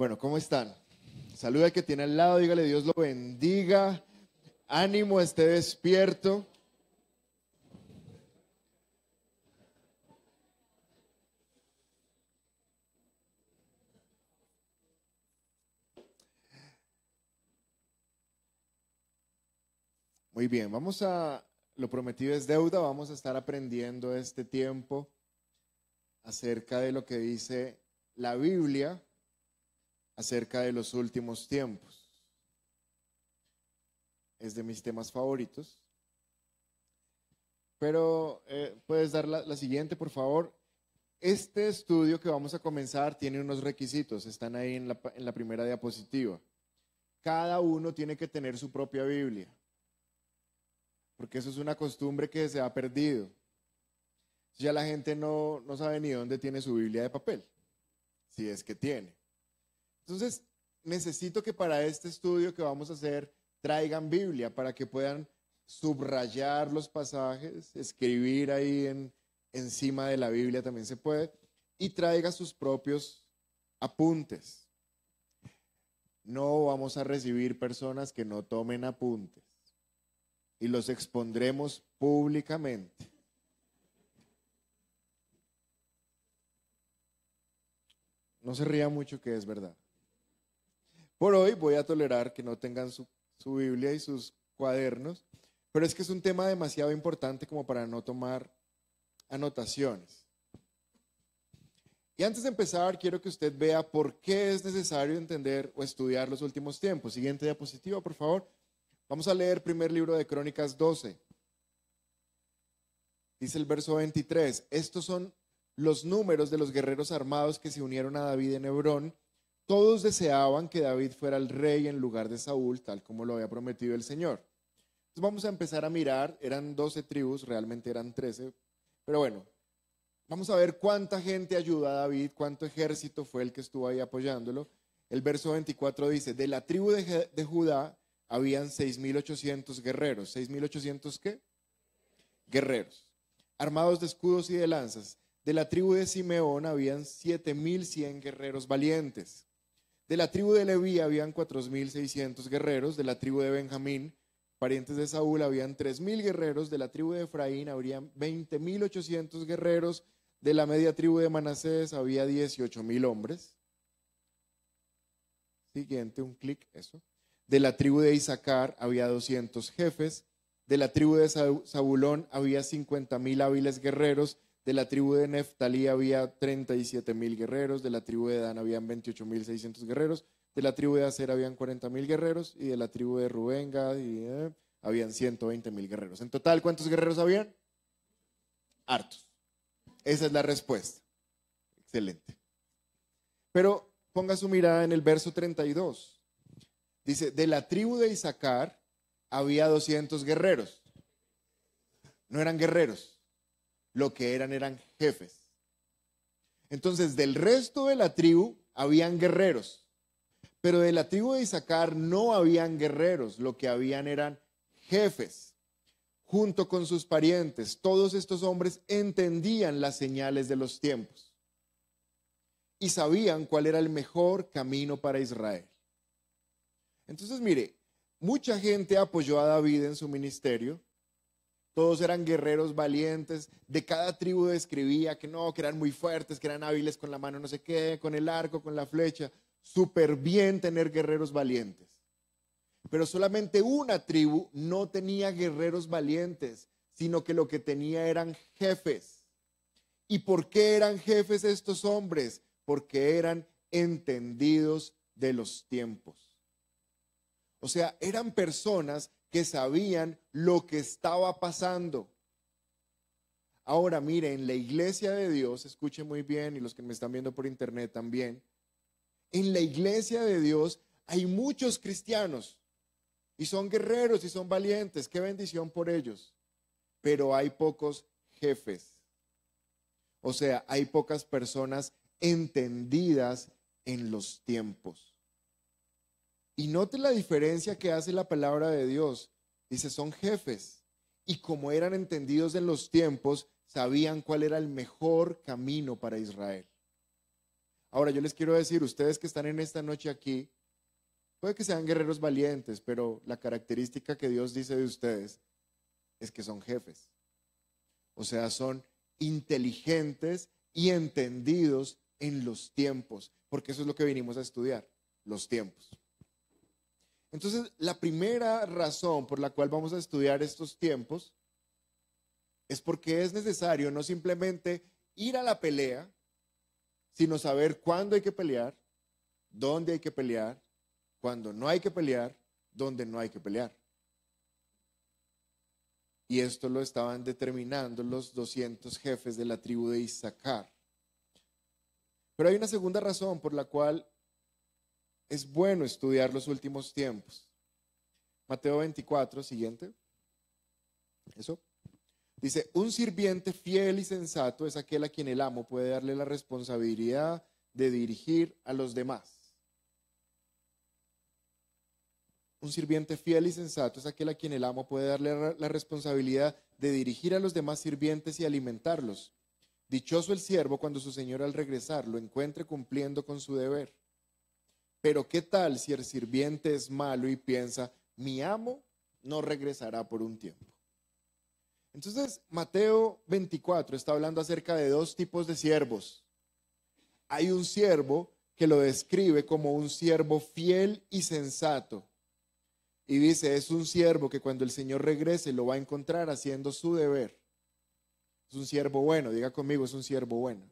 Bueno, ¿cómo están? Saluda al que tiene al lado, dígale Dios lo bendiga. Ánimo, esté despierto. Muy bien, vamos a, lo prometido es deuda, vamos a estar aprendiendo este tiempo acerca de lo que dice la Biblia acerca de los últimos tiempos. Es de mis temas favoritos. Pero eh, puedes dar la, siguiente, por favor. Este estudio que vamos a comenzar tiene unos requisitos, están ahí en la, primera diapositiva. Cada uno tiene que tener su propia Biblia, porque eso es una costumbre que se ha perdido. Ya la gente no sabe ni dónde tiene su Biblia de papel, si es que tiene. Entonces, necesito que para este estudio que vamos a hacer traigan Biblia para que puedan subrayar los pasajes, escribir ahí encima de la Biblia también se puede, y traiga sus propios apuntes. No vamos a recibir personas que no tomen apuntes y los expondremos públicamente. No se ría mucho que es verdad. Por hoy voy a tolerar que no tengan su, Biblia y sus cuadernos, pero es que es un tema demasiado importante como para no tomar anotaciones. Y antes de empezar, quiero que usted vea por qué es necesario entender o estudiar los últimos tiempos. Siguiente diapositiva, por favor. Vamos a leer primer libro de Crónicas 12. Dice el verso 23, estos son los números de los guerreros armados que se unieron a David en Hebrón todos deseaban que David fuera el rey en lugar de Saúl, tal como lo había prometido el Señor. Entonces vamos a empezar a mirar, eran 12 tribus, realmente eran 13, pero bueno, vamos a ver cuánta gente ayuda a David, cuánto ejército fue el que estuvo ahí apoyándolo. El verso 24 dice, de la tribu de, Judá habían 6.800 guerreros. ¿6.800 qué? Guerreros. Armados de escudos y de lanzas. De la tribu de Simeón habían 7.100 guerreros valientes. De la tribu de Leví habían 4.600 guerreros, de la tribu de Benjamín, parientes de Saúl, habían 3.000 guerreros, de la tribu de Efraín habrían 20.800 guerreros, de la media tribu de Manasés había 18.000 hombres. Siguiente, un clic, eso. De la tribu de Isaacar había 200 jefes, de la tribu de Zabulón había 50.000 hábiles guerreros, de la tribu de Neftalí había 37 mil guerreros, de la tribu de Dan habían 28 mil guerreros, de la tribu de Aser habían 40 mil guerreros y de la tribu de Rubenga eh, habían 120 mil guerreros. En total, ¿cuántos guerreros habían? Hartos. Esa es la respuesta. Excelente. Pero ponga su mirada en el verso 32. Dice, de la tribu de Isaacar había 200 guerreros. No eran guerreros lo que eran eran jefes. Entonces, del resto de la tribu habían guerreros, pero de la tribu de Isaacar no habían guerreros, lo que habían eran jefes, junto con sus parientes. Todos estos hombres entendían las señales de los tiempos y sabían cuál era el mejor camino para Israel. Entonces, mire, mucha gente apoyó a David en su ministerio, todos eran guerreros valientes, de cada tribu describía que no, que eran muy fuertes, que eran hábiles con la mano, no sé qué, con el arco, con la flecha. Súper bien tener guerreros valientes. Pero solamente una tribu no tenía guerreros valientes, sino que lo que tenía eran jefes. ¿Y por qué eran jefes estos hombres? Porque eran entendidos de los tiempos. O sea, eran personas que sabían lo que estaba pasando. Ahora, miren, la iglesia de Dios, escuchen muy bien y los que me están viendo por internet también, en la iglesia de Dios hay muchos cristianos y son guerreros y son valientes, qué bendición por ellos, pero hay pocos jefes. O sea, hay pocas personas entendidas en los tiempos. Y note la diferencia que hace la palabra de Dios. Dice, son jefes. Y como eran entendidos en los tiempos, sabían cuál era el mejor camino para Israel. Ahora yo les quiero decir, ustedes que están en esta noche aquí, puede que sean guerreros valientes, pero la característica que Dios dice de ustedes es que son jefes. O sea, son inteligentes y entendidos en los tiempos, porque eso es lo que vinimos a estudiar, los tiempos. Entonces, la primera razón por la cual vamos a estudiar estos tiempos es porque es necesario no simplemente ir a la pelea, sino saber cuándo hay que pelear, dónde hay que pelear, cuándo no hay que pelear, dónde no hay que pelear. Y esto lo estaban determinando los 200 jefes de la tribu de Isaacar. Pero hay una segunda razón por la cual es bueno estudiar los últimos tiempos. Mateo 24, siguiente. Eso. Dice, un sirviente fiel y sensato es aquel a quien el amo puede darle la responsabilidad de dirigir a los demás. Un sirviente fiel y sensato es aquel a quien el amo puede darle la responsabilidad de dirigir a los demás sirvientes y alimentarlos. Dichoso el siervo cuando su señor al regresar lo encuentre cumpliendo con su deber. Pero ¿qué tal si el sirviente es malo y piensa, mi amo no regresará por un tiempo? Entonces, Mateo 24 está hablando acerca de dos tipos de siervos. Hay un siervo que lo describe como un siervo fiel y sensato. Y dice, es un siervo que cuando el Señor regrese lo va a encontrar haciendo su deber. Es un siervo bueno, diga conmigo, es un siervo bueno.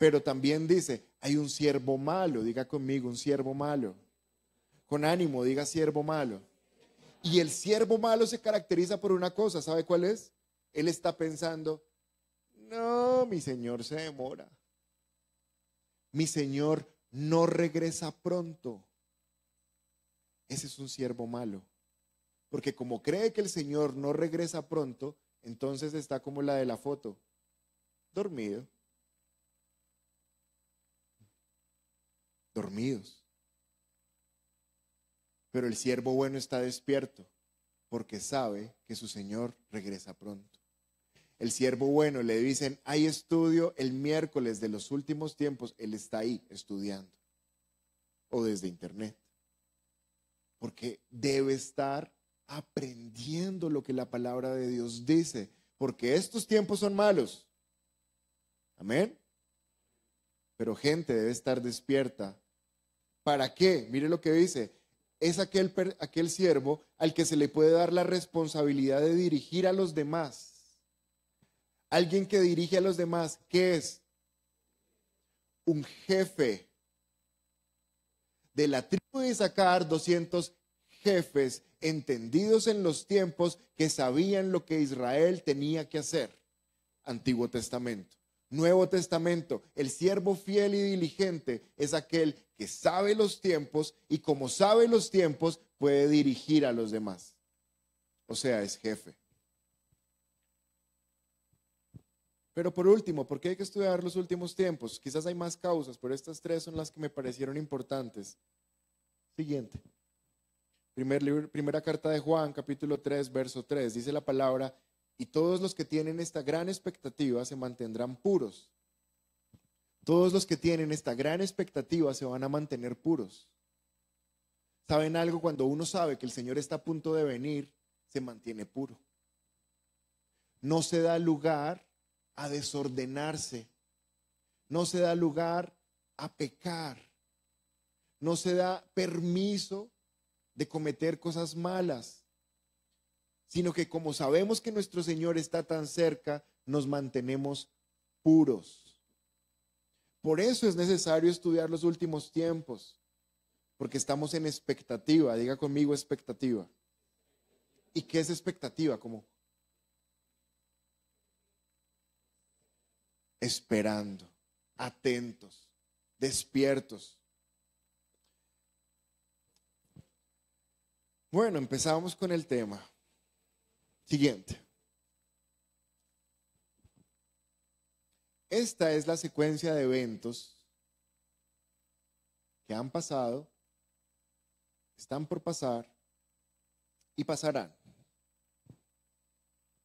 Pero también dice, hay un siervo malo, diga conmigo, un siervo malo. Con ánimo, diga siervo malo. Y el siervo malo se caracteriza por una cosa, ¿sabe cuál es? Él está pensando, no, mi Señor se demora. Mi Señor no regresa pronto. Ese es un siervo malo. Porque como cree que el Señor no regresa pronto, entonces está como la de la foto, dormido. dormidos. Pero el siervo bueno está despierto porque sabe que su Señor regresa pronto. El siervo bueno le dicen, hay estudio el miércoles de los últimos tiempos, él está ahí estudiando o desde internet. Porque debe estar aprendiendo lo que la palabra de Dios dice, porque estos tiempos son malos. Amén pero gente debe estar despierta. ¿Para qué? Mire lo que dice. Es aquel, aquel siervo al que se le puede dar la responsabilidad de dirigir a los demás. Alguien que dirige a los demás, ¿qué es? Un jefe. De la tribu de Isaacar, 200 jefes entendidos en los tiempos que sabían lo que Israel tenía que hacer. Antiguo Testamento. Nuevo Testamento, el siervo fiel y diligente es aquel que sabe los tiempos y como sabe los tiempos puede dirigir a los demás. O sea, es jefe. Pero por último, ¿por qué hay que estudiar los últimos tiempos? Quizás hay más causas, pero estas tres son las que me parecieron importantes. Siguiente. Primer primera carta de Juan, capítulo 3, verso 3. Dice la palabra, y todos los que tienen esta gran expectativa se mantendrán puros. Todos los que tienen esta gran expectativa se van a mantener puros. ¿Saben algo? Cuando uno sabe que el Señor está a punto de venir, se mantiene puro. No se da lugar a desordenarse. No se da lugar a pecar. No se da permiso de cometer cosas malas sino que como sabemos que nuestro Señor está tan cerca, nos mantenemos puros. Por eso es necesario estudiar los últimos tiempos, porque estamos en expectativa, diga conmigo expectativa. ¿Y qué es expectativa? Como esperando, atentos, despiertos. Bueno, empezamos con el tema. Siguiente. Esta es la secuencia de eventos que han pasado, están por pasar y pasarán.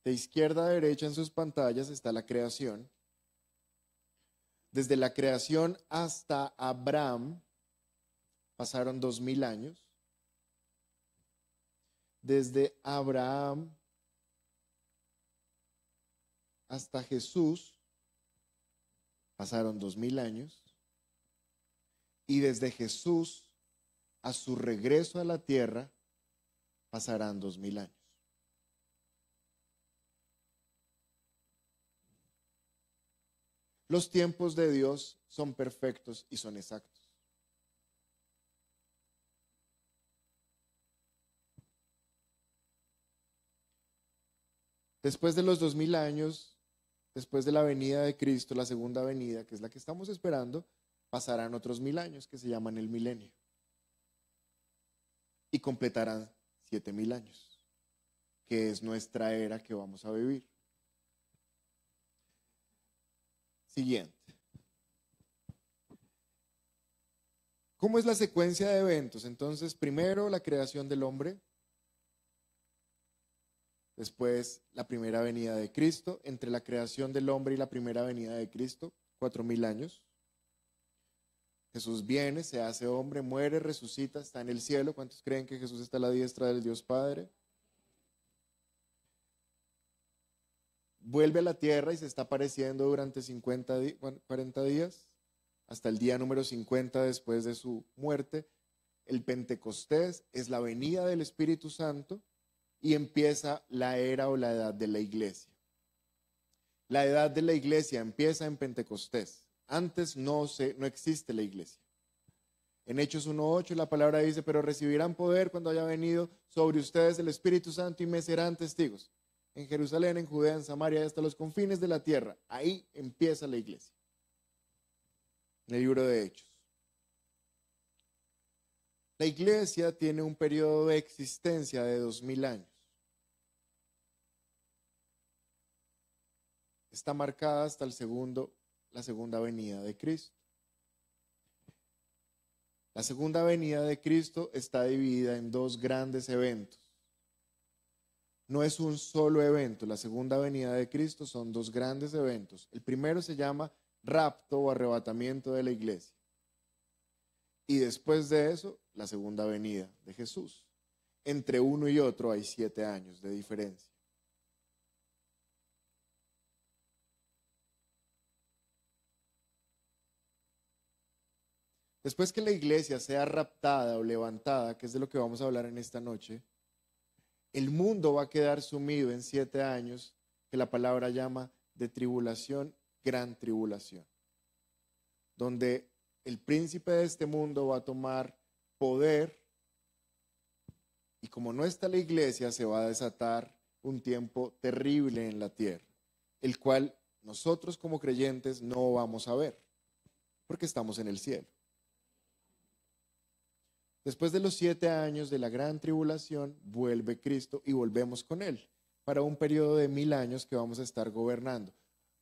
De izquierda a derecha en sus pantallas está la creación. Desde la creación hasta Abraham pasaron dos mil años. Desde Abraham hasta Jesús pasaron dos mil años y desde Jesús a su regreso a la tierra pasarán dos mil años. Los tiempos de Dios son perfectos y son exactos. Después de los dos mil años, después de la venida de Cristo, la segunda venida, que es la que estamos esperando, pasarán otros mil años que se llaman el milenio. Y completarán siete mil años, que es nuestra era que vamos a vivir. Siguiente. ¿Cómo es la secuencia de eventos? Entonces, primero la creación del hombre, Después, la primera venida de Cristo, entre la creación del hombre y la primera venida de Cristo, cuatro mil años. Jesús viene, se hace hombre, muere, resucita, está en el cielo. ¿Cuántos creen que Jesús está a la diestra del Dios Padre? Vuelve a la tierra y se está apareciendo durante 50 40 días, hasta el día número 50 después de su muerte. El Pentecostés es la venida del Espíritu Santo y empieza la era o la edad de la iglesia. La edad de la iglesia empieza en Pentecostés. Antes no, se, no existe la iglesia. En Hechos 1.8 la palabra dice, pero recibirán poder cuando haya venido sobre ustedes el Espíritu Santo y me serán testigos. En Jerusalén, en Judea, en Samaria, hasta los confines de la tierra. Ahí empieza la iglesia. En el libro de Hechos. La iglesia tiene un periodo de existencia de dos mil años. Está marcada hasta el segundo, la segunda venida de Cristo. La segunda venida de Cristo está dividida en dos grandes eventos. No es un solo evento, la segunda venida de Cristo son dos grandes eventos. El primero se llama rapto o arrebatamiento de la iglesia. Y después de eso la segunda venida de Jesús. Entre uno y otro hay siete años de diferencia. Después que la iglesia sea raptada o levantada, que es de lo que vamos a hablar en esta noche, el mundo va a quedar sumido en siete años que la palabra llama de tribulación, gran tribulación, donde el príncipe de este mundo va a tomar poder. Y como no está la iglesia, se va a desatar un tiempo terrible en la tierra, el cual nosotros como creyentes no vamos a ver, porque estamos en el cielo. Después de los siete años de la gran tribulación, vuelve Cristo y volvemos con Él para un periodo de mil años que vamos a estar gobernando.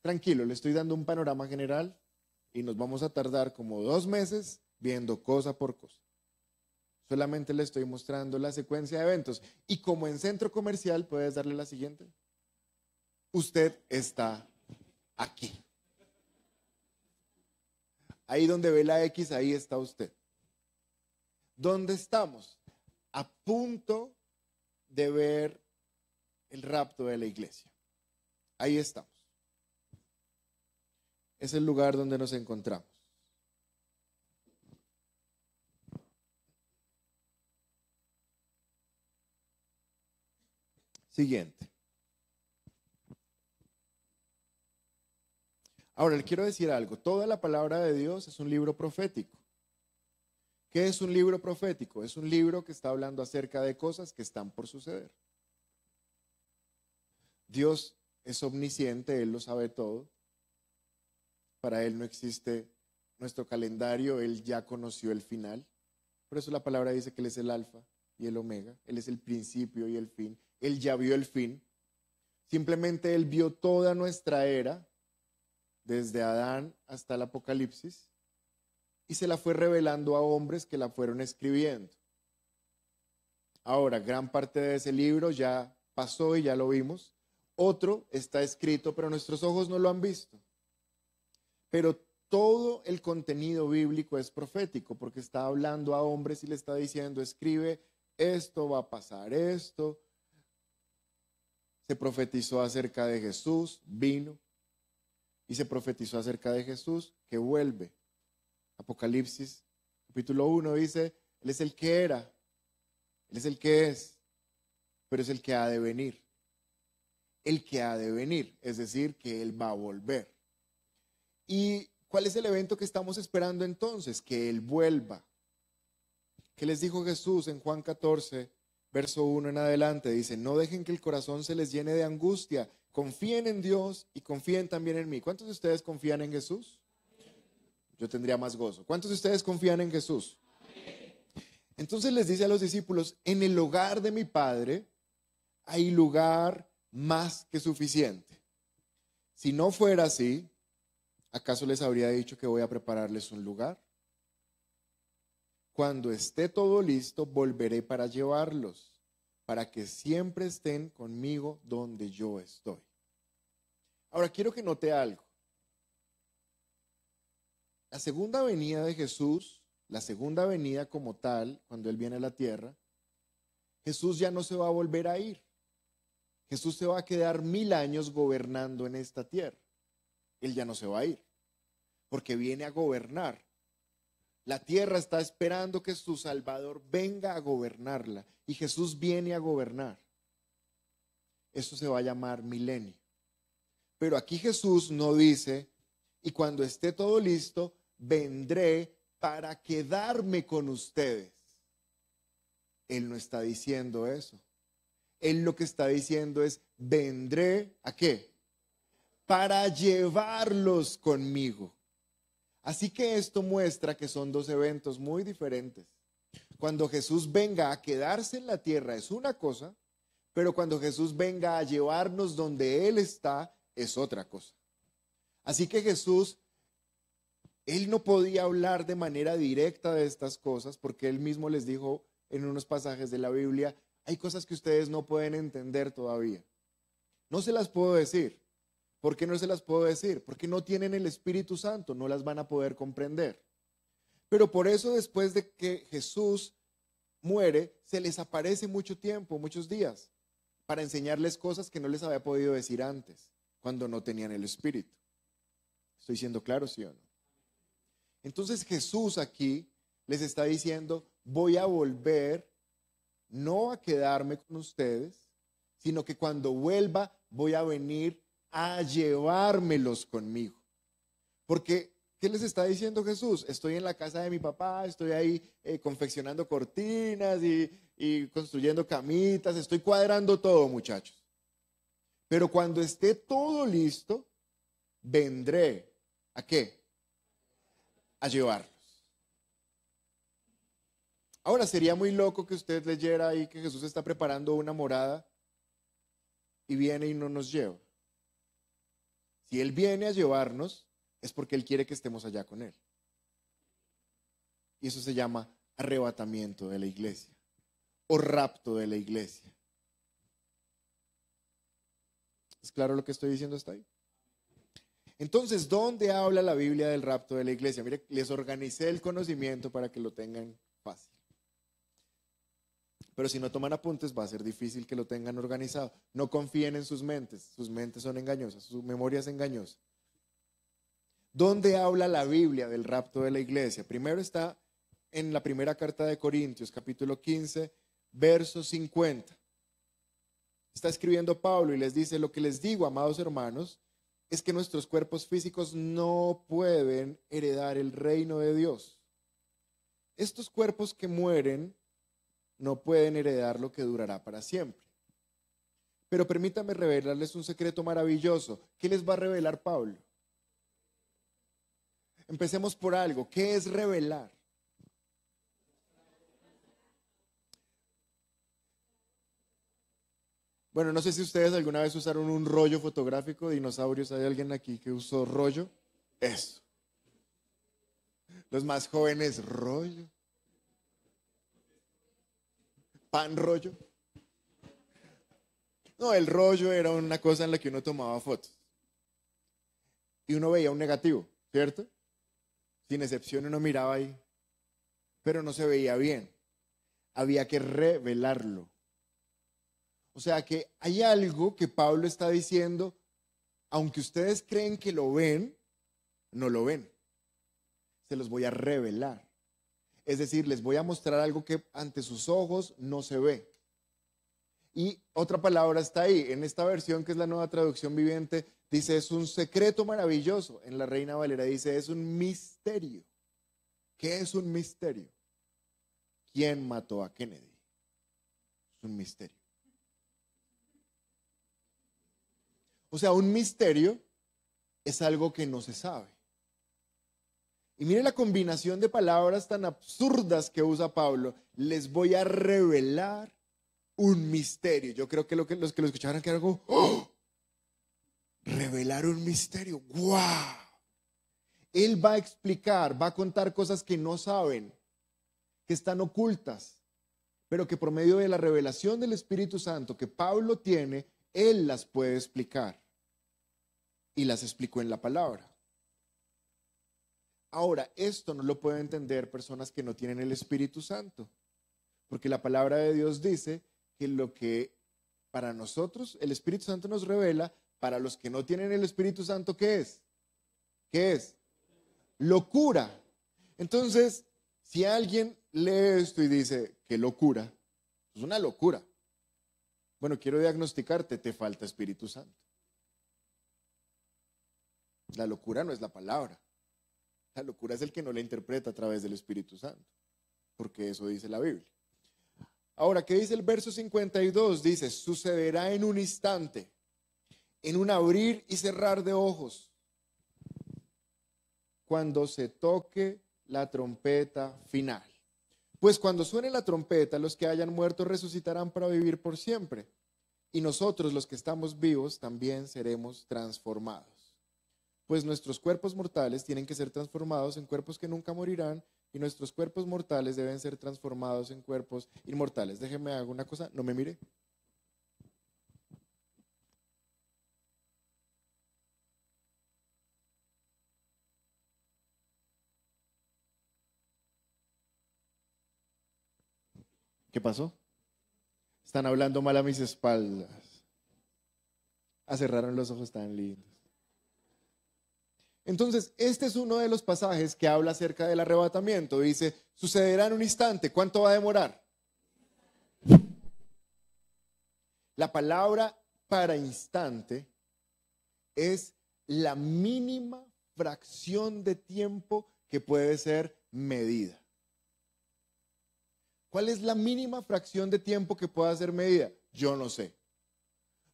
Tranquilo, le estoy dando un panorama general y nos vamos a tardar como dos meses viendo cosa por cosa. Solamente le estoy mostrando la secuencia de eventos. Y como en centro comercial, puedes darle la siguiente. Usted está aquí. Ahí donde ve la X, ahí está usted. ¿Dónde estamos? A punto de ver el rapto de la iglesia. Ahí estamos. Es el lugar donde nos encontramos. Siguiente. Ahora, le quiero decir algo. Toda la palabra de Dios es un libro profético. ¿Qué es un libro profético? Es un libro que está hablando acerca de cosas que están por suceder. Dios es omnisciente, Él lo sabe todo. Para Él no existe nuestro calendario, Él ya conoció el final. Por eso la palabra dice que Él es el alfa y el omega, Él es el principio y el fin. Él ya vio el fin. Simplemente Él vio toda nuestra era, desde Adán hasta el Apocalipsis, y se la fue revelando a hombres que la fueron escribiendo. Ahora, gran parte de ese libro ya pasó y ya lo vimos. Otro está escrito, pero nuestros ojos no lo han visto. Pero todo el contenido bíblico es profético porque está hablando a hombres y le está diciendo, escribe, esto va a pasar, esto, se profetizó acerca de Jesús, vino, y se profetizó acerca de Jesús que vuelve. Apocalipsis capítulo 1 dice, Él es el que era, Él es el que es, pero es el que ha de venir. El que ha de venir, es decir, que Él va a volver. ¿Y cuál es el evento que estamos esperando entonces? Que Él vuelva. ¿Qué les dijo Jesús en Juan 14, verso 1 en adelante, dice, no dejen que el corazón se les llene de angustia, confíen en Dios y confíen también en mí. ¿Cuántos de ustedes confían en Jesús? Yo tendría más gozo. ¿Cuántos de ustedes confían en Jesús? Entonces les dice a los discípulos, en el hogar de mi Padre hay lugar más que suficiente. Si no fuera así, ¿acaso les habría dicho que voy a prepararles un lugar? Cuando esté todo listo, volveré para llevarlos, para que siempre estén conmigo donde yo estoy. Ahora quiero que note algo. La segunda venida de Jesús, la segunda venida como tal, cuando Él viene a la tierra, Jesús ya no se va a volver a ir. Jesús se va a quedar mil años gobernando en esta tierra. Él ya no se va a ir, porque viene a gobernar. La tierra está esperando que su Salvador venga a gobernarla y Jesús viene a gobernar. Eso se va a llamar milenio. Pero aquí Jesús no dice, y cuando esté todo listo, vendré para quedarme con ustedes. Él no está diciendo eso. Él lo que está diciendo es, vendré a qué? Para llevarlos conmigo. Así que esto muestra que son dos eventos muy diferentes. Cuando Jesús venga a quedarse en la tierra es una cosa, pero cuando Jesús venga a llevarnos donde Él está es otra cosa. Así que Jesús, Él no podía hablar de manera directa de estas cosas porque Él mismo les dijo en unos pasajes de la Biblia, hay cosas que ustedes no pueden entender todavía. No se las puedo decir, ¿Por qué no se las puedo decir? Porque no tienen el Espíritu Santo, no las van a poder comprender. Pero por eso después de que Jesús muere, se les aparece mucho tiempo, muchos días, para enseñarles cosas que no les había podido decir antes, cuando no tenían el Espíritu. ¿Estoy siendo claro, sí o no? Entonces Jesús aquí les está diciendo, voy a volver, no a quedarme con ustedes, sino que cuando vuelva voy a venir a llevármelos conmigo. Porque, ¿qué les está diciendo Jesús? Estoy en la casa de mi papá, estoy ahí eh, confeccionando cortinas y, y construyendo camitas, estoy cuadrando todo, muchachos. Pero cuando esté todo listo, vendré. ¿A qué? A llevarlos. Ahora, sería muy loco que usted leyera ahí que Jesús está preparando una morada y viene y no nos lleva. Si Él viene a llevarnos, es porque Él quiere que estemos allá con Él. Y eso se llama arrebatamiento de la iglesia o rapto de la iglesia. ¿Es claro lo que estoy diciendo hasta ahí? Entonces, ¿dónde habla la Biblia del rapto de la iglesia? Mire, les organicé el conocimiento para que lo tengan fácil. Pero si no toman apuntes, va a ser difícil que lo tengan organizado. No confíen en sus mentes. Sus mentes son engañosas, su memoria es engañosa. ¿Dónde habla la Biblia del rapto de la iglesia? Primero está en la primera carta de Corintios, capítulo 15, verso 50. Está escribiendo Pablo y les dice, lo que les digo, amados hermanos, es que nuestros cuerpos físicos no pueden heredar el reino de Dios. Estos cuerpos que mueren no pueden heredar lo que durará para siempre. Pero permítame revelarles un secreto maravilloso. ¿Qué les va a revelar Pablo? Empecemos por algo. ¿Qué es revelar? Bueno, no sé si ustedes alguna vez usaron un rollo fotográfico, de dinosaurios, ¿hay alguien aquí que usó rollo? Eso. Los más jóvenes, rollo pan rollo. No, el rollo era una cosa en la que uno tomaba fotos. Y uno veía un negativo, ¿cierto? Sin excepción uno miraba ahí, pero no se veía bien. Había que revelarlo. O sea que hay algo que Pablo está diciendo, aunque ustedes creen que lo ven, no lo ven. Se los voy a revelar. Es decir, les voy a mostrar algo que ante sus ojos no se ve. Y otra palabra está ahí, en esta versión que es la nueva traducción viviente, dice es un secreto maravilloso. En la Reina Valera dice es un misterio. ¿Qué es un misterio? ¿Quién mató a Kennedy? Es un misterio. O sea, un misterio es algo que no se sabe. Y mire la combinación de palabras tan absurdas que usa Pablo. Les voy a revelar un misterio. Yo creo que, los que lo escucharon que algo, ¡Oh! revelar un misterio. ¡Guau! Él va a explicar, va a contar cosas que no saben, que están ocultas, pero que por medio de la revelación del Espíritu Santo que Pablo tiene, él las puede explicar. Y las explicó en la palabra. Ahora, esto no lo pueden entender personas que no tienen el Espíritu Santo, porque la palabra de Dios dice que lo que para nosotros el Espíritu Santo nos revela, para los que no tienen el Espíritu Santo, ¿qué es? ¿Qué es? Locura. Entonces, si alguien lee esto y dice, qué locura, es una locura. Bueno, quiero diagnosticarte, te falta Espíritu Santo. La locura no es la palabra. La locura es el que no la interpreta a través del Espíritu Santo, porque eso dice la Biblia. Ahora, ¿qué dice el verso 52? Dice, sucederá en un instante, en un abrir y cerrar de ojos, cuando se toque la trompeta final. Pues cuando suene la trompeta, los que hayan muerto resucitarán para vivir por siempre, y nosotros los que estamos vivos también seremos transformados pues nuestros cuerpos mortales tienen que ser transformados en cuerpos que nunca morirán y nuestros cuerpos mortales deben ser transformados en cuerpos inmortales. Déjeme hago una cosa, no me mire. ¿Qué pasó? Están hablando mal a mis espaldas. Acerraron ah, los ojos tan lindos. Entonces, este es uno de los pasajes que habla acerca del arrebatamiento. Dice, sucederá en un instante. ¿Cuánto va a demorar? La palabra para instante es la mínima fracción de tiempo que puede ser medida. ¿Cuál es la mínima fracción de tiempo que pueda ser medida? Yo no sé.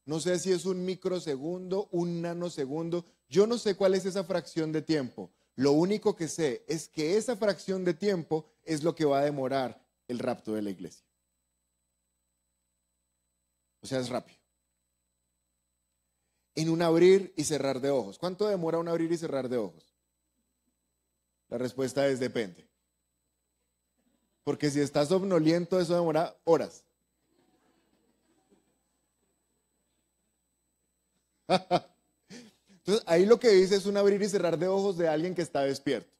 No sé si es un microsegundo, un nanosegundo. Yo no sé cuál es esa fracción de tiempo. Lo único que sé es que esa fracción de tiempo es lo que va a demorar el rapto de la iglesia. O sea, es rápido. En un abrir y cerrar de ojos. ¿Cuánto demora un abrir y cerrar de ojos? La respuesta es depende. Porque si estás somnoliento, eso demora horas. Entonces, ahí lo que dice es un abrir y cerrar de ojos de alguien que está despierto.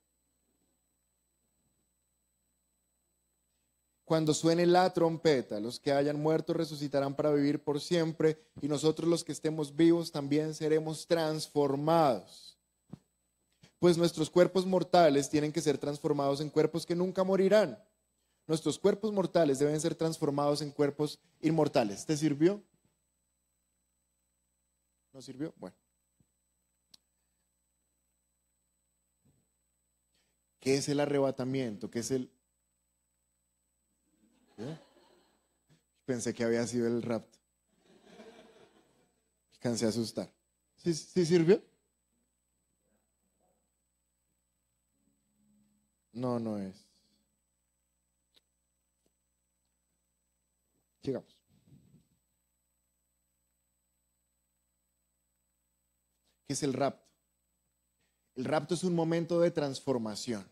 Cuando suene la trompeta, los que hayan muerto resucitarán para vivir por siempre y nosotros los que estemos vivos también seremos transformados. Pues nuestros cuerpos mortales tienen que ser transformados en cuerpos que nunca morirán. Nuestros cuerpos mortales deben ser transformados en cuerpos inmortales. ¿Te sirvió? ¿No sirvió? Bueno. ¿Qué es el arrebatamiento? ¿Qué es el... ¿Eh? Pensé que había sido el rapto. cansé de asustar. ¿Sí, sirvió? No, no es. Llegamos. ¿Qué es el rapto? El rapto es un momento de transformación.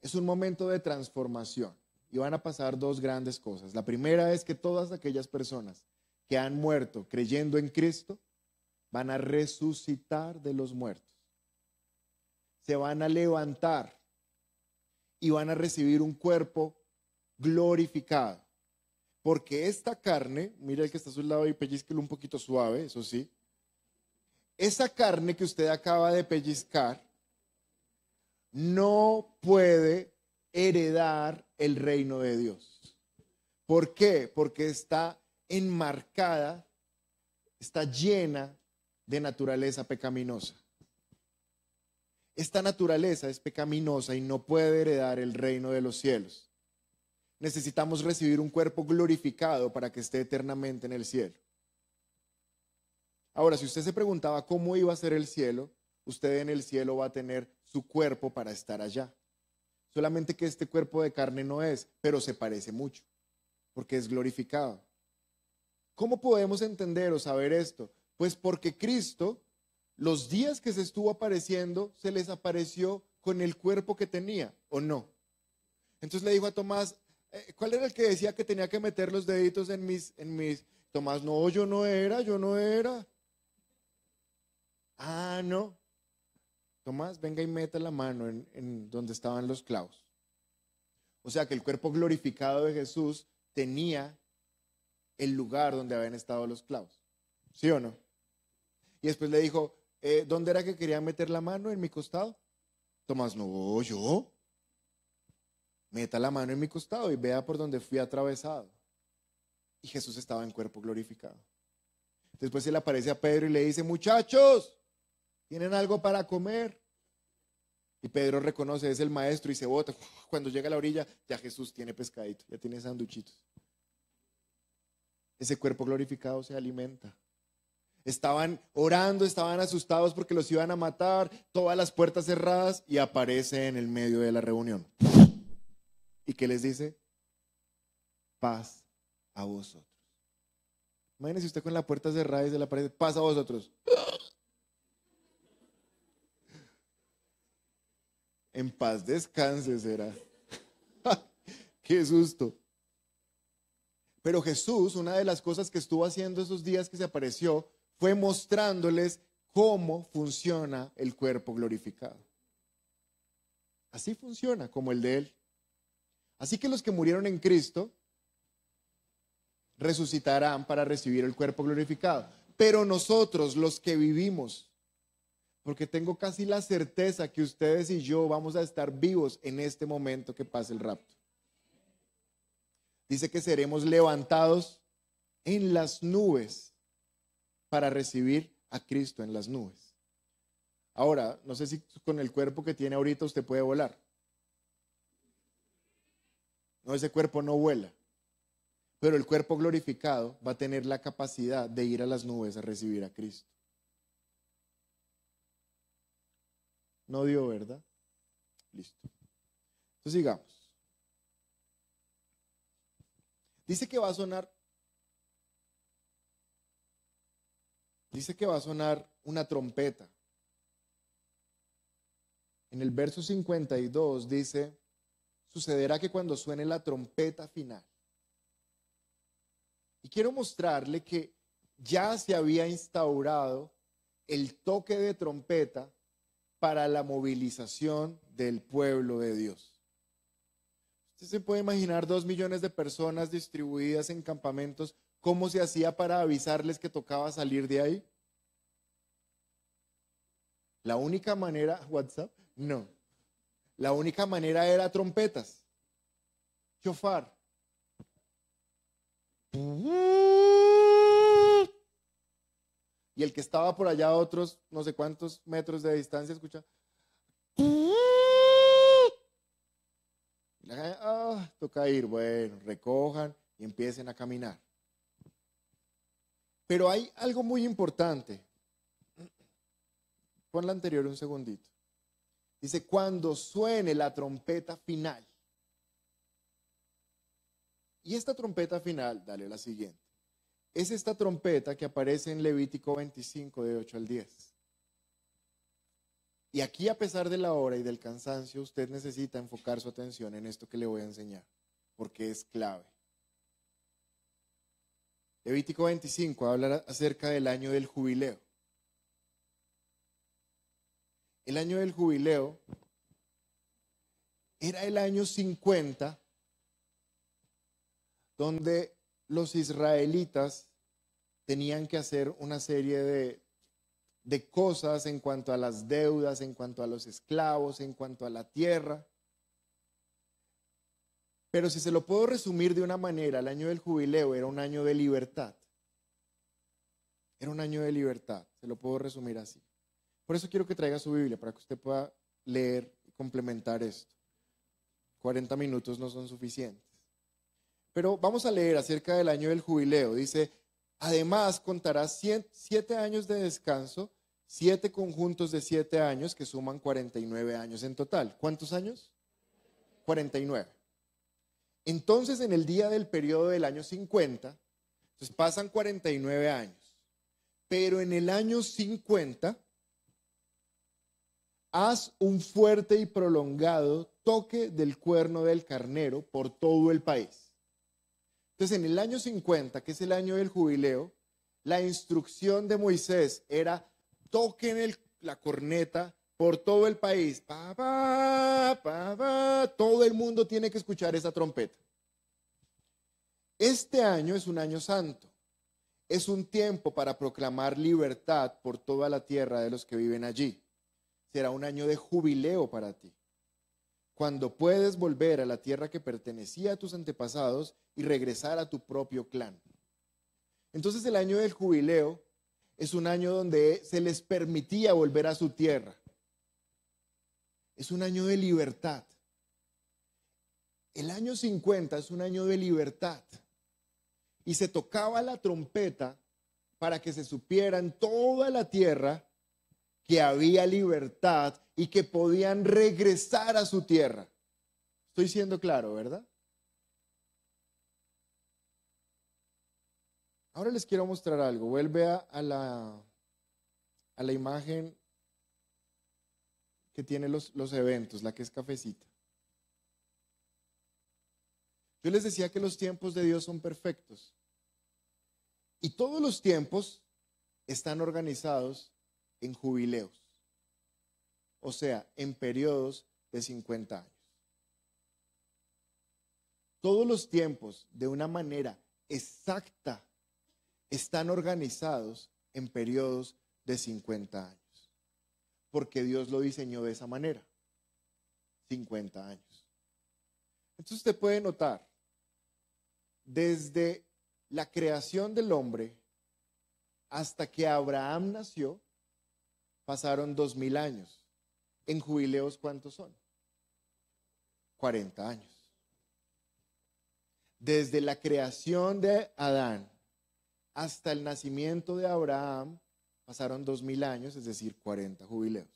Es un momento de transformación y van a pasar dos grandes cosas. La primera es que todas aquellas personas que han muerto creyendo en Cristo van a resucitar de los muertos. Se van a levantar y van a recibir un cuerpo glorificado. Porque esta carne, mira el que está a su lado y pellizquelo un poquito suave, eso sí, esa carne que usted acaba de pellizcar no puede heredar el reino de Dios. ¿Por qué? Porque está enmarcada, está llena de naturaleza pecaminosa. Esta naturaleza es pecaminosa y no puede heredar el reino de los cielos. Necesitamos recibir un cuerpo glorificado para que esté eternamente en el cielo. Ahora, si usted se preguntaba cómo iba a ser el cielo, usted en el cielo va a tener su cuerpo para estar allá. Solamente que este cuerpo de carne no es, pero se parece mucho, porque es glorificado. ¿Cómo podemos entender o saber esto? Pues porque Cristo, los días que se estuvo apareciendo, se les apareció con el cuerpo que tenía, ¿o no? Entonces le dijo a Tomás, eh, ¿cuál era el que decía que tenía que meter los deditos en mis, en mis? Tomás, no, yo no era, yo no era. Ah, no. Tomás, venga y meta la mano en, donde estaban los clavos. O sea que el cuerpo glorificado de Jesús tenía el lugar donde habían estado los clavos. ¿Sí o no? Y después le dijo, eh, ¿dónde era que quería meter la mano en mi costado? Tomás, no, yo. Meta la mano en mi costado y vea por donde fui atravesado. Y Jesús estaba en cuerpo glorificado. Después se le aparece a Pedro y le dice, muchachos, ¿Tienen algo para comer? Y Pedro reconoce, es el maestro y se bota. Cuando llega a la orilla, ya Jesús tiene pescadito, ya tiene sanduchitos. Ese cuerpo glorificado se alimenta. Estaban orando, estaban asustados porque los iban a matar, todas las puertas cerradas y aparece en el medio de la reunión. ¿Y qué les dice? Paz a vosotros. Imagínense usted con la puerta cerrada y se le aparece, paz a vosotros. En paz descanse será. Qué susto. Pero Jesús, una de las cosas que estuvo haciendo esos días que se apareció, fue mostrándoles cómo funciona el cuerpo glorificado. Así funciona como el de Él. Así que los que murieron en Cristo resucitarán para recibir el cuerpo glorificado. Pero nosotros, los que vivimos, porque tengo casi la certeza que ustedes y yo vamos a estar vivos en este momento que pase el rapto. Dice que seremos levantados en las nubes para recibir a Cristo en las nubes. Ahora, no sé si con el cuerpo que tiene ahorita usted puede volar. No, ese cuerpo no vuela. Pero el cuerpo glorificado va a tener la capacidad de ir a las nubes a recibir a Cristo. No dio, ¿verdad? Listo. Entonces sigamos. Dice que va a sonar. Dice que va a sonar una trompeta. En el verso 52 dice, sucederá que cuando suene la trompeta final. Y quiero mostrarle que ya se había instaurado el toque de trompeta para la movilización del pueblo de Dios. Usted se puede imaginar dos millones de personas distribuidas en campamentos, ¿cómo se hacía para avisarles que tocaba salir de ahí? La única manera, WhatsApp, no. La única manera era trompetas, chofar. Y el que estaba por allá a otros no sé cuántos metros de distancia escucha. Ah, toca ir, bueno, recojan y empiecen a caminar. Pero hay algo muy importante. Pon la anterior un segundito. Dice, cuando suene la trompeta final. Y esta trompeta final, dale la siguiente es esta trompeta que aparece en Levítico 25, de 8 al 10. Y aquí, a pesar de la hora y del cansancio, usted necesita enfocar su atención en esto que le voy a enseñar, porque es clave. Levítico 25 habla acerca del año del jubileo. El año del jubileo era el año 50, donde los israelitas tenían que hacer una serie de, de cosas en cuanto a las deudas, en cuanto a los esclavos, en cuanto a la tierra. Pero si se lo puedo resumir de una manera, el año del jubileo era un año de libertad. Era un año de libertad, se lo puedo resumir así. Por eso quiero que traiga su Biblia, para que usted pueda leer y complementar esto. 40 minutos no son suficientes. Pero vamos a leer acerca del año del jubileo. Dice, además contará siete años de descanso, siete conjuntos de siete años que suman 49 años en total. ¿Cuántos años? 49. Entonces, en el día del periodo del año 50, pues pasan 49 años. Pero en el año 50, haz un fuerte y prolongado toque del cuerno del carnero por todo el país entonces, en el año 50, que es el año del jubileo, la instrucción de Moisés era toquen la corneta por todo el país. todo el mundo tiene que escuchar esa trompeta. Este año es un año santo. Es un tiempo para proclamar libertad por toda la tierra de los que viven allí. Será un año de jubileo para ti cuando puedes volver a la tierra que pertenecía a tus antepasados y regresar a tu propio clan. Entonces el año del jubileo es un año donde se les permitía volver a su tierra. Es un año de libertad. El año 50 es un año de libertad. Y se tocaba la trompeta para que se supiera en toda la tierra que había libertad y que podían regresar a su tierra. Estoy siendo claro, ¿verdad? Ahora les quiero mostrar algo. Vuelve a, la, a la imagen que tiene los eventos, la que es cafecita. Yo les decía que los tiempos de Dios son perfectos. Y todos los tiempos están organizados en jubileos o sea, en periodos de 50 años. Todos los tiempos, de una manera exacta, están organizados en periodos de 50 años, porque Dios lo diseñó de esa manera, 50 años. Entonces usted puede notar, desde la creación del hombre hasta que Abraham nació, pasaron dos mil años en jubileos, ¿cuántos son? 40 años. Desde la creación de Adán hasta el nacimiento de Abraham pasaron 2000 años, es decir, 40 jubileos.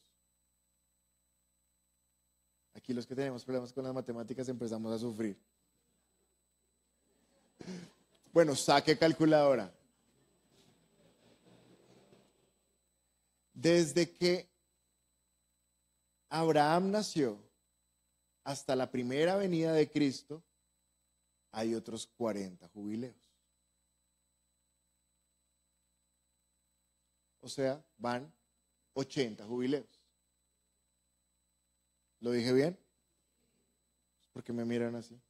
Aquí los que tenemos problemas con las matemáticas empezamos a sufrir. Bueno, saque calculadora. Desde que Abraham nació hasta la primera venida de Cristo, hay otros 40 jubileos. O sea, van 80 jubileos. ¿Lo dije bien? Porque me miran así?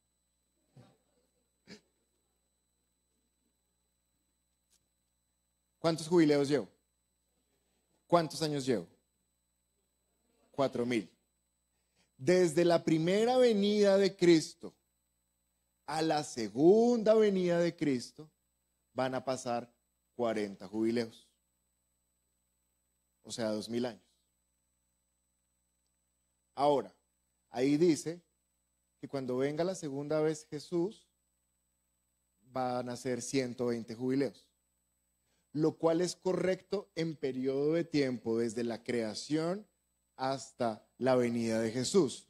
¿Cuántos jubileos llevo? ¿Cuántos años llevo? cuatro mil. Desde la primera venida de Cristo a la segunda venida de Cristo van a pasar 40 jubileos. O sea, dos mil años. Ahora, ahí dice que cuando venga la segunda vez Jesús, van a ser 120 jubileos, lo cual es correcto en periodo de tiempo desde la creación hasta la venida de Jesús,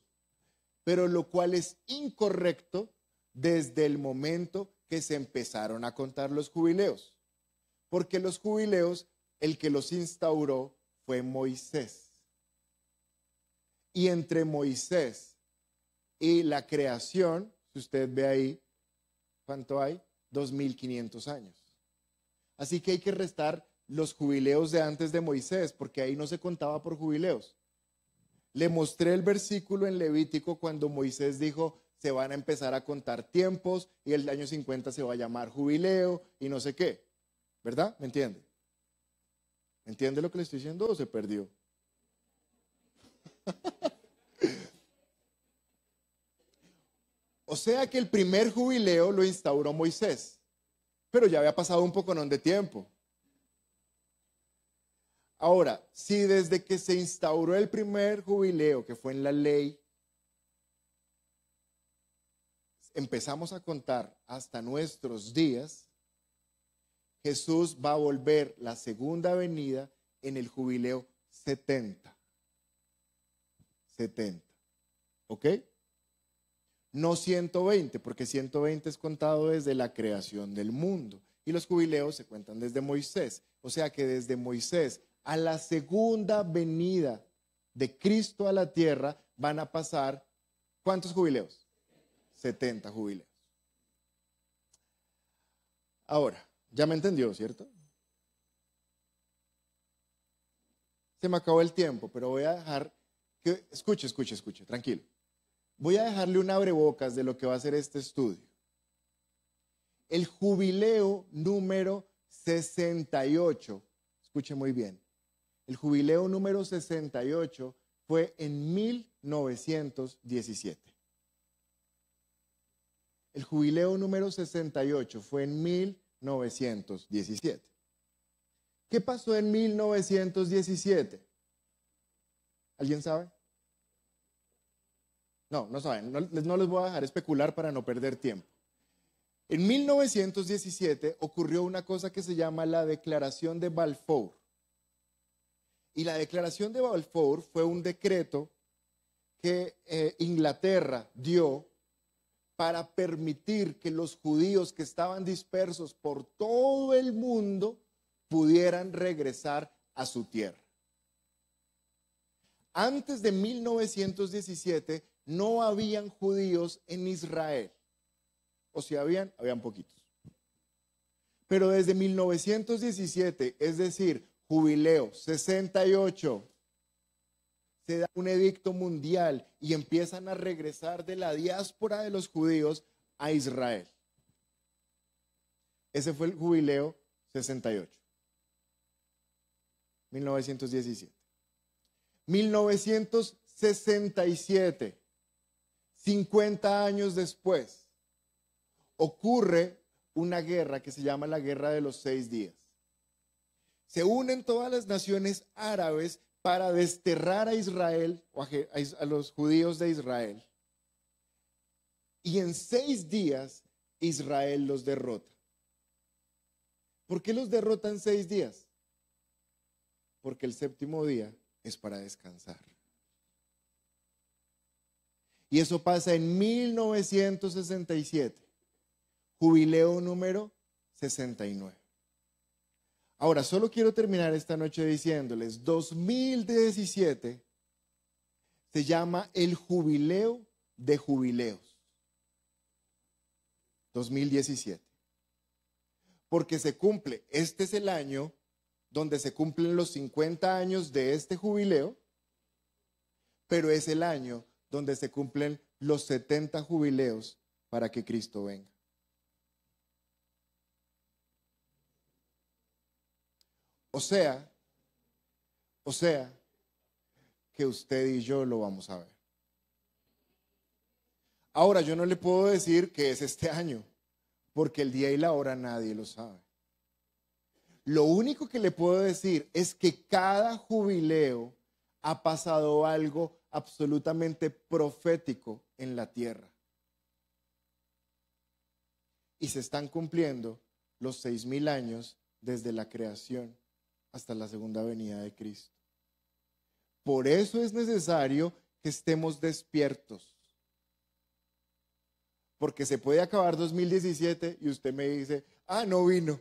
pero lo cual es incorrecto desde el momento que se empezaron a contar los jubileos, porque los jubileos, el que los instauró fue Moisés. Y entre Moisés y la creación, si usted ve ahí, ¿cuánto hay? 2.500 años. Así que hay que restar los jubileos de antes de Moisés, porque ahí no se contaba por jubileos. Le mostré el versículo en Levítico cuando Moisés dijo, se van a empezar a contar tiempos y el año 50 se va a llamar jubileo y no sé qué. ¿Verdad? ¿Me entiende? ¿Me entiende lo que le estoy diciendo o se perdió? o sea que el primer jubileo lo instauró Moisés, pero ya había pasado un poco de tiempo. Ahora, si desde que se instauró el primer jubileo, que fue en la ley, empezamos a contar hasta nuestros días, Jesús va a volver la segunda venida en el jubileo 70. 70. ¿Ok? No 120, porque 120 es contado desde la creación del mundo. Y los jubileos se cuentan desde Moisés. O sea que desde Moisés a la segunda venida de Cristo a la tierra van a pasar ¿cuántos jubileos? 70 jubileos. Ahora, ya me entendió, ¿cierto? Se me acabó el tiempo, pero voy a dejar que escuche, escuche, escuche, tranquilo. Voy a dejarle un abrebocas de lo que va a ser este estudio. El jubileo número 68. Escuche muy bien. El jubileo número 68 fue en 1917. El jubileo número 68 fue en 1917. ¿Qué pasó en 1917? ¿Alguien sabe? No, no saben. No, les voy a dejar especular para no perder tiempo. En 1917 ocurrió una cosa que se llama la Declaración de Balfour. Y la declaración de Balfour fue un decreto que eh, Inglaterra dio para permitir que los judíos que estaban dispersos por todo el mundo pudieran regresar a su tierra. Antes de 1917 no habían judíos en Israel, o si habían, habían poquitos. Pero desde 1917, es decir, jubileo, 68, se da un edicto mundial y empiezan a regresar de la diáspora de los judíos a Israel. Ese fue el jubileo 68, 1917. 1967, 50 años después, ocurre una guerra que se llama la Guerra de los Seis Días se unen todas las naciones árabes para desterrar a Israel o a, los judíos de Israel. Y en seis días Israel los derrota. ¿Por qué los en seis días? Porque el séptimo día es para descansar. Y eso pasa en 1967, jubileo número 69. Ahora, solo quiero terminar esta noche diciéndoles, 2017 se llama el jubileo de jubileos. 2017. Porque se cumple, este es el año donde se cumplen los 50 años de este jubileo, pero es el año donde se cumplen los 70 jubileos para que Cristo venga. sea, o sea, que usted y yo lo vamos a ver. Ahora, yo no le puedo decir que es este año, porque el día y la hora nadie lo sabe. Lo único que le puedo decir es que cada jubileo ha pasado algo absolutamente profético en la tierra. Y se están cumpliendo los seis mil años desde la creación hasta la segunda venida de Cristo. Por eso es necesario que estemos despiertos. Porque se puede acabar 2017 y usted me dice, ah, no vino.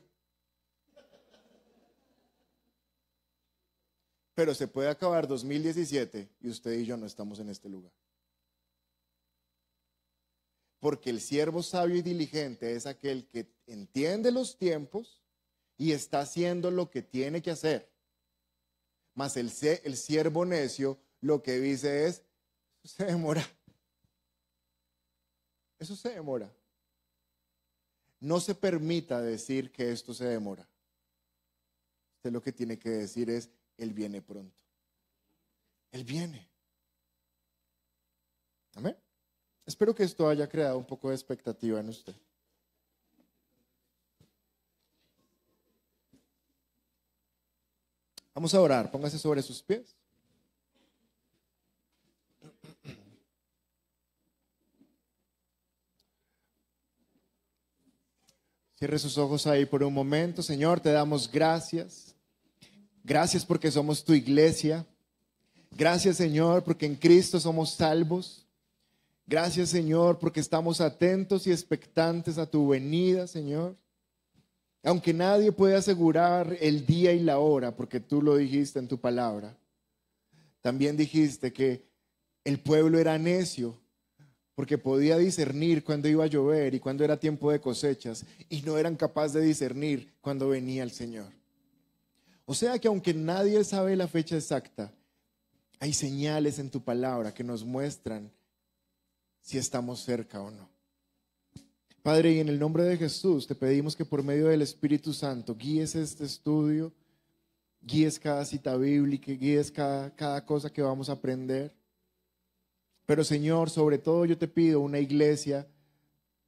Pero se puede acabar 2017 y usted y yo no estamos en este lugar. Porque el siervo sabio y diligente es aquel que entiende los tiempos y está haciendo lo que tiene que hacer. Mas el, el siervo necio lo que dice es, se demora. Eso se demora. No se permita decir que esto se demora. Usted lo que tiene que decir es, Él viene pronto. Él viene. Amén. Espero que esto haya creado un poco de expectativa en usted. Vamos a orar, póngase sobre sus pies. Cierre sus ojos ahí por un momento. Señor, te damos gracias. Gracias porque somos tu iglesia. Gracias, Señor, porque en Cristo somos salvos. Gracias, Señor, porque estamos atentos y expectantes a tu venida, Señor. Aunque nadie puede asegurar el día y la hora, porque tú lo dijiste en tu palabra, también dijiste que el pueblo era necio, porque podía discernir cuando iba a llover y cuando era tiempo de cosechas, y no eran capaces de discernir cuando venía el Señor. O sea que aunque nadie sabe la fecha exacta, hay señales en tu palabra que nos muestran si estamos cerca o no. Padre, y en el nombre de Jesús te pedimos que por medio del Espíritu Santo guíes este estudio, guíes cada cita bíblica, guíes cada, cosa que vamos a aprender. Pero Señor, sobre todo yo te pido una iglesia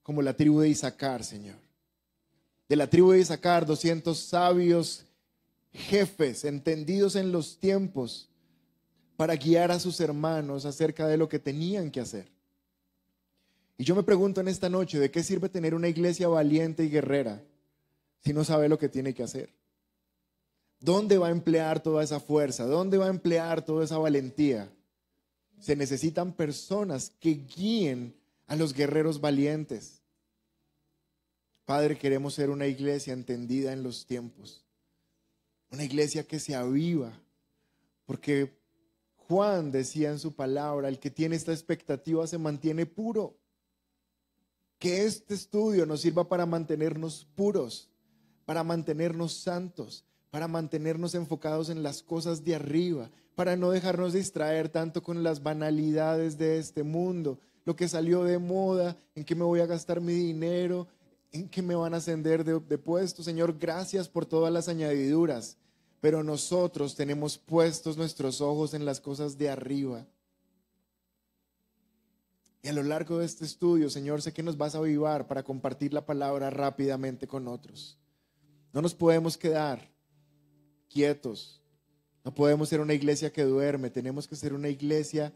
como la tribu de Isaacar, Señor. De la tribu de Isaacar, 200 sabios, jefes, entendidos en los tiempos, para guiar a sus hermanos acerca de lo que tenían que hacer. Y yo me pregunto en esta noche, ¿de qué sirve tener una iglesia valiente y guerrera si no sabe lo que tiene que hacer? ¿Dónde va a emplear toda esa fuerza? ¿Dónde va a emplear toda esa valentía? Se necesitan personas que guíen a los guerreros valientes. Padre, queremos ser una iglesia entendida en los tiempos. Una iglesia que se aviva. Porque Juan decía en su palabra, el que tiene esta expectativa se mantiene puro. Que este estudio nos sirva para mantenernos puros, para mantenernos santos, para mantenernos enfocados en las cosas de arriba, para no dejarnos distraer tanto con las banalidades de este mundo, lo que salió de moda, en qué me voy a gastar mi dinero, en qué me van a ascender de, puesto. Señor, gracias por todas las añadiduras, pero nosotros tenemos puestos nuestros ojos en las cosas de arriba y a lo largo de este estudio, Señor, sé que nos vas a avivar para compartir la palabra rápidamente con otros. No nos podemos quedar quietos. No podemos ser una iglesia que duerme. Tenemos que ser una iglesia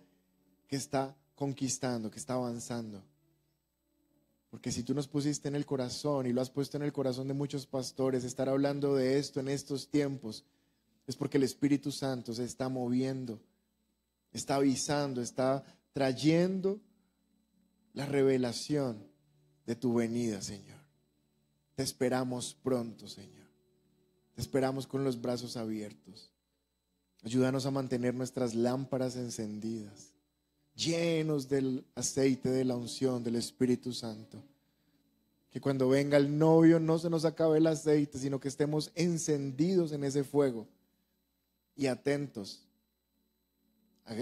que está conquistando, que está avanzando. Porque si tú nos pusiste en el corazón y lo has puesto en el corazón de muchos pastores, estar hablando de esto en estos tiempos, es porque el Espíritu Santo se está moviendo, está avisando, está trayendo la revelación de tu venida, Señor. Te esperamos pronto, Señor. Te esperamos con los brazos abiertos. Ayúdanos a mantener nuestras lámparas encendidas, llenos del aceite de la unción del Espíritu Santo. Que cuando venga el novio no se nos acabe el aceite, sino que estemos encendidos en ese fuego y atentos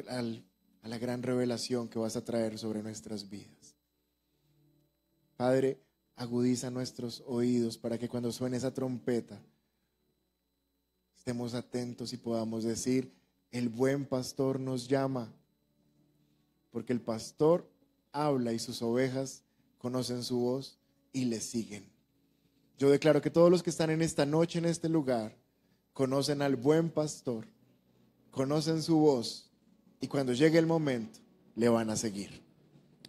al a la gran revelación que vas a traer sobre nuestras vidas. Padre, agudiza nuestros oídos para que cuando suene esa trompeta estemos atentos y podamos decir, el buen pastor nos llama, porque el pastor habla y sus ovejas conocen su voz y le siguen. Yo declaro que todos los que están en esta noche, en este lugar, conocen al buen pastor, conocen su voz y cuando llegue el momento, le van a seguir.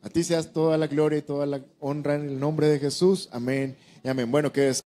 A ti seas toda la gloria y toda la honra en el nombre de Jesús. Amén y amén. Bueno, que